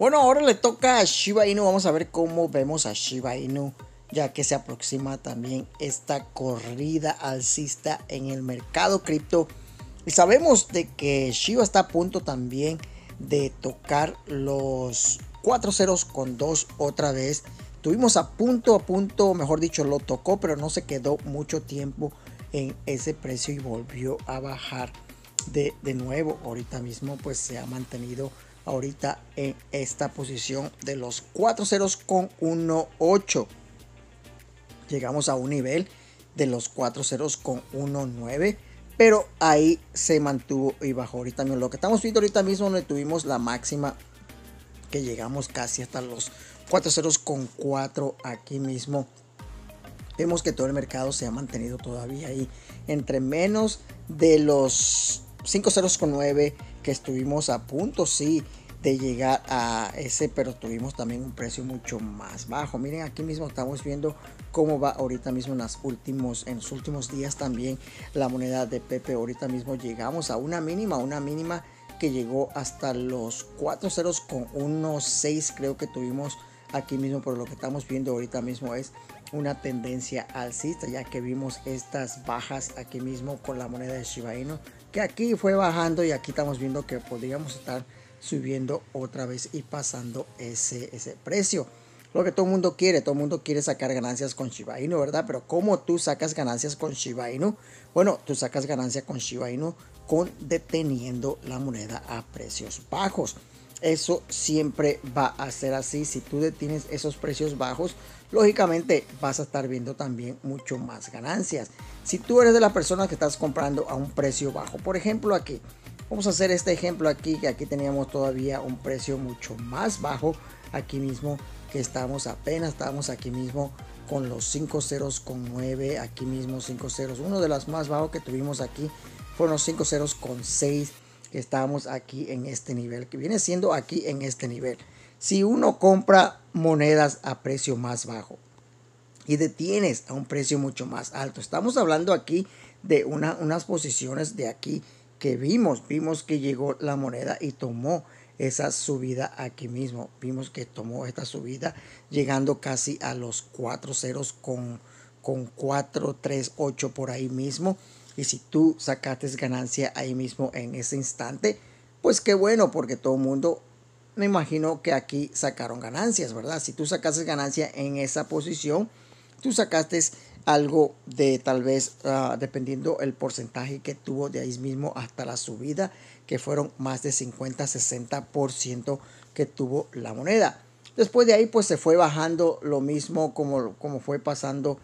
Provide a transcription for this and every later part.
Bueno, ahora le toca a Shiba Inu. Vamos a ver cómo vemos a Shiba Inu, ya que se aproxima también esta corrida alcista en el mercado cripto. Y sabemos de que Shiba está a punto también de tocar los 4 ceros con 2 otra vez. Tuvimos a punto, a punto, mejor dicho, lo tocó, pero no se quedó mucho tiempo en ese precio y volvió a bajar de, de nuevo. Ahorita mismo pues se ha mantenido ahorita en esta posición de los 40.18. con Llegamos a un nivel de los 40,19, con pero ahí se mantuvo y bajó ahorita mismo. Lo que estamos viendo ahorita mismo donde tuvimos la máxima que llegamos casi hasta los 40,4. con 4 aquí mismo. Vemos que todo el mercado se ha mantenido todavía ahí entre menos de los 50,9. ceros con 9 que estuvimos a punto, sí, de llegar a ese, pero tuvimos también un precio mucho más bajo. Miren, aquí mismo estamos viendo cómo va ahorita mismo en, las últimos, en los últimos días también la moneda de Pepe. Ahorita mismo llegamos a una mínima, una mínima que llegó hasta los 4 ceros con unos seis creo que tuvimos aquí mismo, por lo que estamos viendo ahorita mismo es una tendencia alcista, ya que vimos estas bajas aquí mismo con la moneda de Shiba Inu, que aquí fue bajando y aquí estamos viendo que podríamos estar subiendo otra vez y pasando ese, ese precio. Lo que todo el mundo quiere, todo mundo quiere sacar ganancias con Shiba Inu, ¿verdad? Pero ¿cómo tú sacas ganancias con Shiba Inu? Bueno, tú sacas ganancias con Shiba Inu con deteniendo la moneda a precios bajos. Eso siempre va a ser así. Si tú detienes esos precios bajos, lógicamente vas a estar viendo también mucho más ganancias. Si tú eres de las personas que estás comprando a un precio bajo, por ejemplo aquí, vamos a hacer este ejemplo aquí, que aquí teníamos todavía un precio mucho más bajo, aquí mismo que estamos apenas, estamos aquí mismo con los 50,9. ceros con 9, aquí mismo 5 ceros, uno de los más bajos que tuvimos aquí fueron los 5 ceros con que estamos aquí en este nivel, que viene siendo aquí en este nivel. Si uno compra monedas a precio más bajo y detienes a un precio mucho más alto, estamos hablando aquí de una, unas posiciones de aquí que vimos, vimos que llegó la moneda y tomó esa subida aquí mismo, vimos que tomó esta subida llegando casi a los 4 ceros con, con por ahí mismo y si tú sacaste ganancia ahí mismo en ese instante, pues qué bueno, porque todo el mundo me imagino que aquí sacaron ganancias, ¿verdad? Si tú sacaste ganancia en esa posición, tú sacaste algo de tal vez, ah, dependiendo el porcentaje que tuvo de ahí mismo hasta la subida, que fueron más de 50-60% que tuvo la moneda. Después de ahí, pues se fue bajando lo mismo como, como fue pasando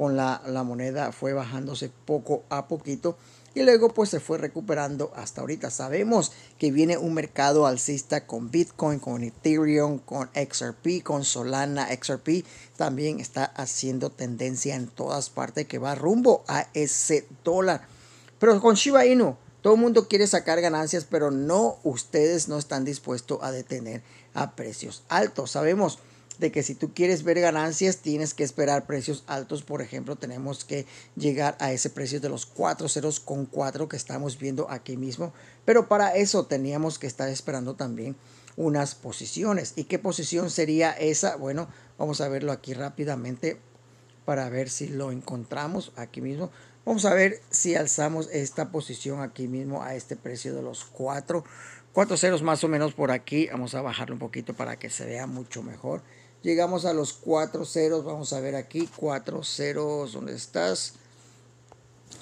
con la, moneda fue bajándose poco a poquito y luego pues se fue recuperando hasta ahorita. Sabemos que viene un mercado alcista con Bitcoin, con Ethereum, con XRP, con Solana. XRP también está haciendo tendencia en todas partes que va rumbo a ese dólar. Pero con Shiba Inu, todo el mundo quiere sacar ganancias, pero no, ustedes no están dispuestos a detener a precios altos. Sabemos de que si tú quieres ver ganancias tienes que esperar precios altos. Por ejemplo, tenemos que llegar a ese precio de los 4 ceros con 4 que estamos viendo aquí mismo. Pero para eso teníamos que estar esperando también unas posiciones. ¿Y qué posición sería esa? Bueno, vamos a verlo aquí rápidamente para ver si lo encontramos aquí mismo. Vamos a ver si alzamos esta posición aquí mismo a este precio de los 4. 4 ceros más o menos por aquí. Vamos a bajarlo un poquito para que se vea mucho mejor. Llegamos a los cuatro ceros. Vamos a ver aquí cuatro ceros. ¿Dónde estás?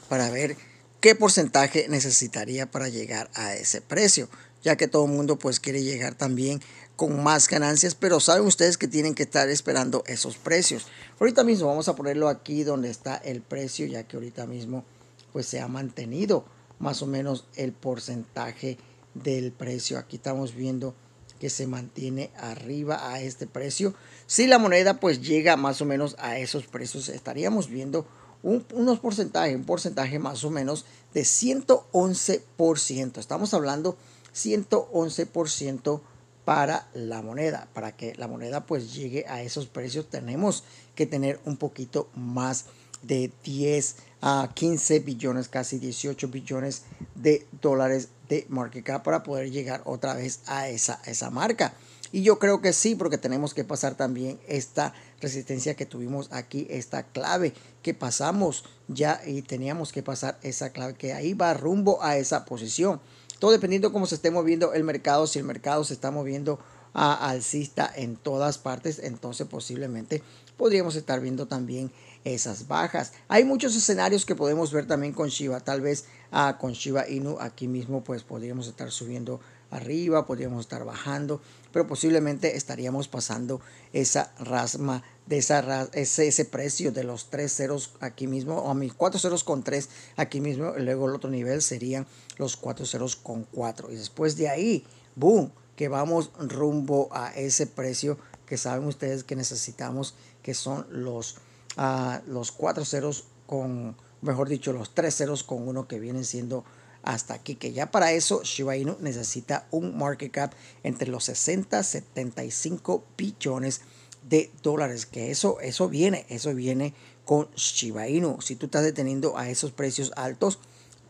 Para ver qué porcentaje necesitaría para llegar a ese precio. Ya que todo el mundo pues quiere llegar también con más ganancias. Pero saben ustedes que tienen que estar esperando esos precios. Ahorita mismo vamos a ponerlo aquí donde está el precio. Ya que ahorita mismo pues se ha mantenido más o menos el porcentaje del precio. Aquí estamos viendo que se mantiene arriba a este precio. Si la moneda pues llega más o menos a esos precios, estaríamos viendo unos porcentajes, un porcentaje más o menos de 111%. Estamos hablando 111% para la moneda. Para que la moneda pues llegue a esos precios tenemos que tener un poquito más de 10 a 15 billones, casi 18 billones de dólares de market cap para poder llegar otra vez a esa, esa marca. Y yo creo que sí, porque tenemos que pasar también esta resistencia que tuvimos aquí, esta clave que pasamos ya y teníamos que pasar esa clave que ahí va rumbo a esa posición. Todo dependiendo cómo se esté moviendo el mercado, si el mercado se está moviendo a alcista en todas partes, entonces posiblemente podríamos estar viendo también esas bajas. Hay muchos escenarios que podemos ver también con Shiba. Tal vez ah, con Shiba Inu aquí mismo pues podríamos estar subiendo arriba, podríamos estar bajando, pero posiblemente estaríamos pasando esa rasma de esa, ese, ese precio de los tres ceros aquí mismo, o a mis cuatro ceros con tres aquí mismo, luego el otro nivel serían los cuatro ceros con cuatro. Y después de ahí, boom, que vamos rumbo a ese precio que saben ustedes que necesitamos, que son los a los cuatro ceros con, mejor dicho, los tres ceros con uno que vienen siendo hasta aquí, que ya para eso Shiba Inu necesita un market cap entre los 60 75 billones de dólares, que eso, eso viene, eso viene con Shiba Inu. Si tú estás deteniendo a esos precios altos,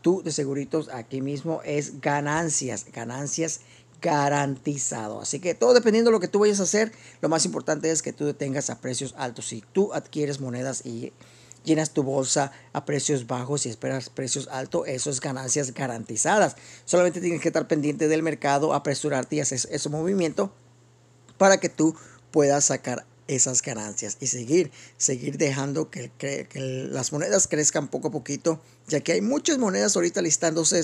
tú de seguritos aquí mismo es ganancias, ganancias garantizado. Así que todo dependiendo de lo que tú vayas a hacer, lo más importante es que tú tengas a precios altos. Si tú adquieres monedas y llenas tu bolsa a precios bajos y esperas precios altos, eso es ganancias garantizadas. Solamente tienes que estar pendiente del mercado, apresurarte y hacer ese movimiento para que tú puedas sacar esas ganancias y seguir, seguir dejando que, que las monedas crezcan poco a poquito, ya que hay muchas monedas ahorita listándose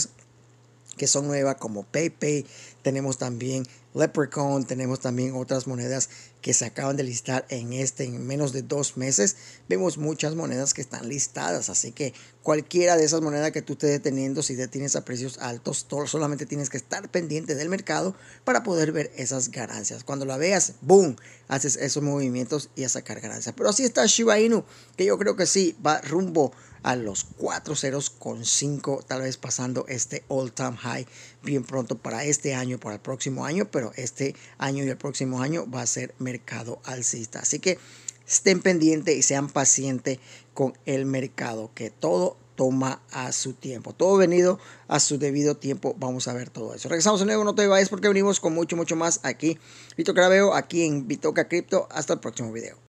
que son nuevas como PayPay, tenemos también Leprechaun, tenemos también otras monedas que se acaban de listar en este en menos de dos meses. Vemos muchas monedas que están listadas, así que cualquiera de esas monedas que tú estés deteniendo, si tienes a precios altos, solamente tienes que estar pendiente del mercado para poder ver esas ganancias. Cuando la veas, boom, haces esos movimientos y a sacar ganancias. Pero así está Shiba Inu, que yo creo que sí va rumbo a los cuatro ceros con 5, tal vez pasando este all time high bien pronto para este año, para el próximo año, pero este año y el próximo año va a ser mercado alcista. Así que estén pendientes y sean pacientes con el mercado, que todo toma a su tiempo. Todo venido a su debido tiempo. Vamos a ver todo eso. Regresamos de nuevo, no te vayas porque venimos con mucho, mucho más aquí. Vito Craveo, aquí en Vitoca Crypto. Hasta el próximo video.